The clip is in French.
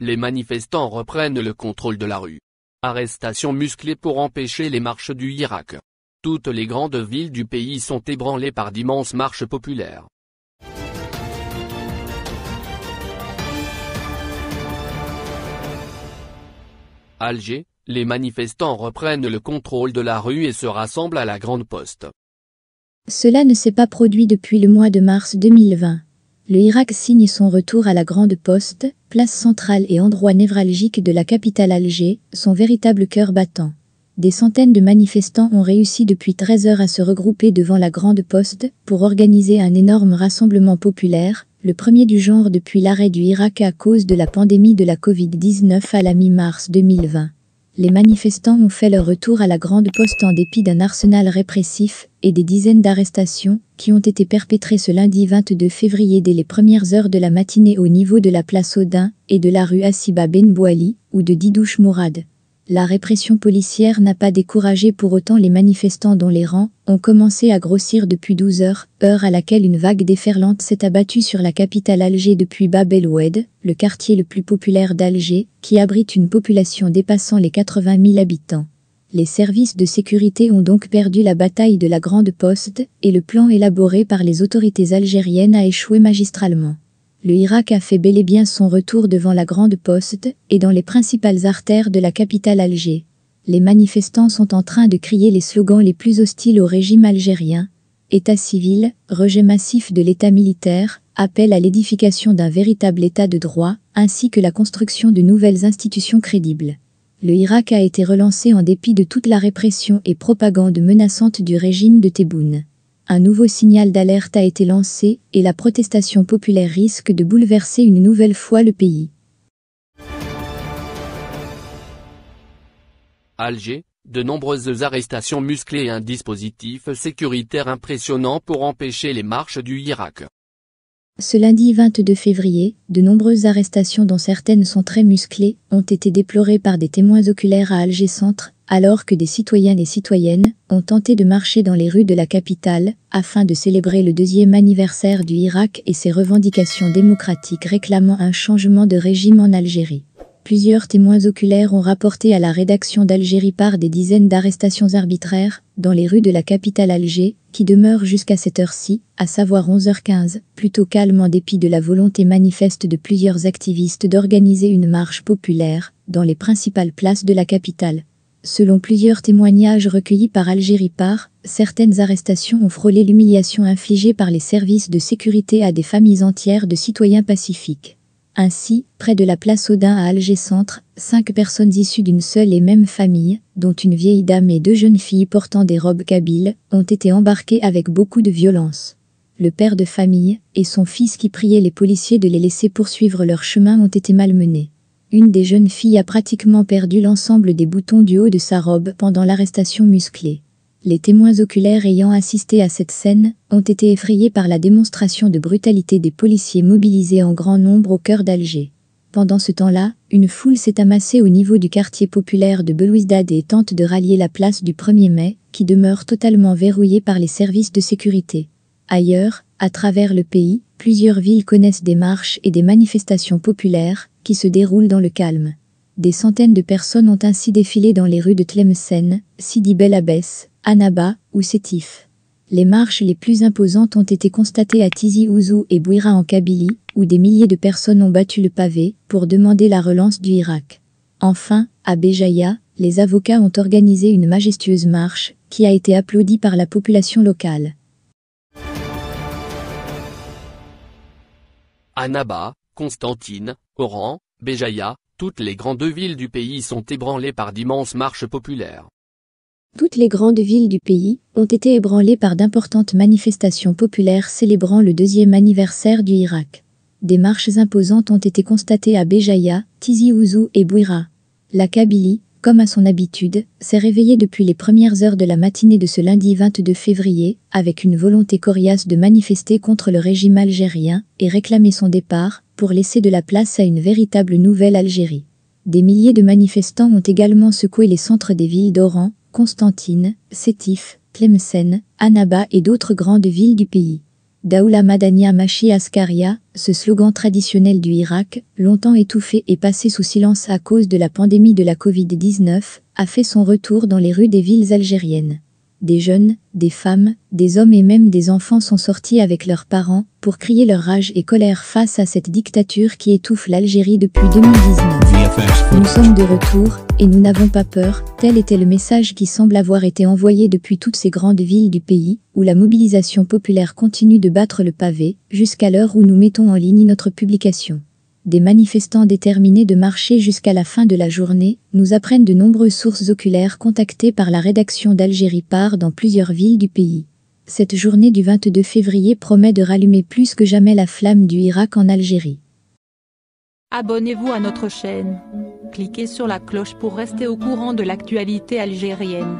les manifestants reprennent le contrôle de la rue. Arrestations musclées pour empêcher les marches du Irak. Toutes les grandes villes du pays sont ébranlées par d'immenses marches populaires. Alger, les manifestants reprennent le contrôle de la rue et se rassemblent à la Grande Poste. Cela ne s'est pas produit depuis le mois de mars 2020 le Irak signe son retour à la Grande Poste, place centrale et endroit névralgique de la capitale Alger, son véritable cœur battant. Des centaines de manifestants ont réussi depuis 13 heures à se regrouper devant la Grande Poste pour organiser un énorme rassemblement populaire, le premier du genre depuis l'arrêt du Irak à cause de la pandémie de la Covid-19 à la mi-mars 2020 les manifestants ont fait leur retour à la Grande Poste en dépit d'un arsenal répressif et des dizaines d'arrestations qui ont été perpétrées ce lundi 22 février dès les premières heures de la matinée au niveau de la place Audin et de la rue Assiba Ben Bouali ou de Didouche Mourad. La répression policière n'a pas découragé pour autant les manifestants dont les rangs ont commencé à grossir depuis 12 heures, heure à laquelle une vague déferlante s'est abattue sur la capitale Alger depuis Bab el Oued, le quartier le plus populaire d'Alger, qui abrite une population dépassant les 80 000 habitants. Les services de sécurité ont donc perdu la bataille de la Grande Poste, et le plan élaboré par les autorités algériennes a échoué magistralement le Irak a fait bel et bien son retour devant la Grande Poste et dans les principales artères de la capitale Alger. Les manifestants sont en train de crier les slogans les plus hostiles au régime algérien. État civil, rejet massif de l'État militaire, appel à l'édification d'un véritable État de droit, ainsi que la construction de nouvelles institutions crédibles. Le Irak a été relancé en dépit de toute la répression et propagande menaçante du régime de Tebboune un nouveau signal d'alerte a été lancé et la protestation populaire risque de bouleverser une nouvelle fois le pays. Alger, de nombreuses arrestations musclées et un dispositif sécuritaire impressionnant pour empêcher les marches du Irak. Ce lundi 22 février, de nombreuses arrestations dont certaines sont très musclées ont été déplorées par des témoins oculaires à Alger Centre, alors que des citoyens et citoyennes ont tenté de marcher dans les rues de la capitale afin de célébrer le deuxième anniversaire du Irak et ses revendications démocratiques réclamant un changement de régime en Algérie. Plusieurs témoins oculaires ont rapporté à la rédaction d'Algérie par des dizaines d'arrestations arbitraires dans les rues de la capitale Alger, qui demeurent jusqu'à cette heure-ci, à savoir 11h15, plutôt calme en dépit de la volonté manifeste de plusieurs activistes d'organiser une marche populaire dans les principales places de la capitale. Selon plusieurs témoignages recueillis par Algérie Par, certaines arrestations ont frôlé l'humiliation infligée par les services de sécurité à des familles entières de citoyens pacifiques. Ainsi, près de la place Audin à Alger-Centre, cinq personnes issues d'une seule et même famille, dont une vieille dame et deux jeunes filles portant des robes kabyles, ont été embarquées avec beaucoup de violence. Le père de famille et son fils qui priaient les policiers de les laisser poursuivre leur chemin ont été malmenés. Une des jeunes filles a pratiquement perdu l'ensemble des boutons du haut de sa robe pendant l'arrestation musclée. Les témoins oculaires ayant assisté à cette scène ont été effrayés par la démonstration de brutalité des policiers mobilisés en grand nombre au cœur d'Alger. Pendant ce temps-là, une foule s'est amassée au niveau du quartier populaire de Belouizdad et tente de rallier la place du 1er mai, qui demeure totalement verrouillée par les services de sécurité. Ailleurs, à travers le pays, plusieurs villes connaissent des marches et des manifestations populaires qui se déroulent dans le calme. Des centaines de personnes ont ainsi défilé dans les rues de Tlemcen, Sidi Bel Abbès, Anaba, ou Sétif. Les marches les plus imposantes ont été constatées à Tizi Ouzou et Bouira en Kabylie, où des milliers de personnes ont battu le pavé pour demander la relance du Irak. Enfin, à Béjaïa, les avocats ont organisé une majestueuse marche qui a été applaudie par la population locale. Anaba, Constantine, Oran, Béjaïa, toutes les grandes villes du pays sont ébranlées par d'immenses marches populaires. Toutes les grandes villes du pays ont été ébranlées par d'importantes manifestations populaires célébrant le deuxième anniversaire du Irak. Des marches imposantes ont été constatées à Béjaïa, Tizi Ouzou et Bouira. La Kabylie, comme à son habitude, s'est réveillée depuis les premières heures de la matinée de ce lundi 22 février, avec une volonté coriace de manifester contre le régime algérien et réclamer son départ pour laisser de la place à une véritable nouvelle Algérie. Des milliers de manifestants ont également secoué les centres des villes d'Oran, Constantine, Sétif, Tlemcen, Annaba et d'autres grandes villes du pays. Daoula Madania Mashi Askaria, ce slogan traditionnel du Irak, longtemps étouffé et passé sous silence à cause de la pandémie de la Covid-19, a fait son retour dans les rues des villes algériennes des jeunes, des femmes, des hommes et même des enfants sont sortis avec leurs parents pour crier leur rage et colère face à cette dictature qui étouffe l'Algérie depuis 2019. Nous sommes de retour et nous n'avons pas peur, tel était le message qui semble avoir été envoyé depuis toutes ces grandes villes du pays où la mobilisation populaire continue de battre le pavé jusqu'à l'heure où nous mettons en ligne notre publication des manifestants déterminés de marcher jusqu'à la fin de la journée, nous apprennent de nombreuses sources oculaires contactées par la rédaction d'Algérie Par dans plusieurs villes du pays. Cette journée du 22 février promet de rallumer plus que jamais la flamme du Irak en Algérie. Abonnez-vous à notre chaîne. Cliquez sur la cloche pour rester au courant de l'actualité algérienne.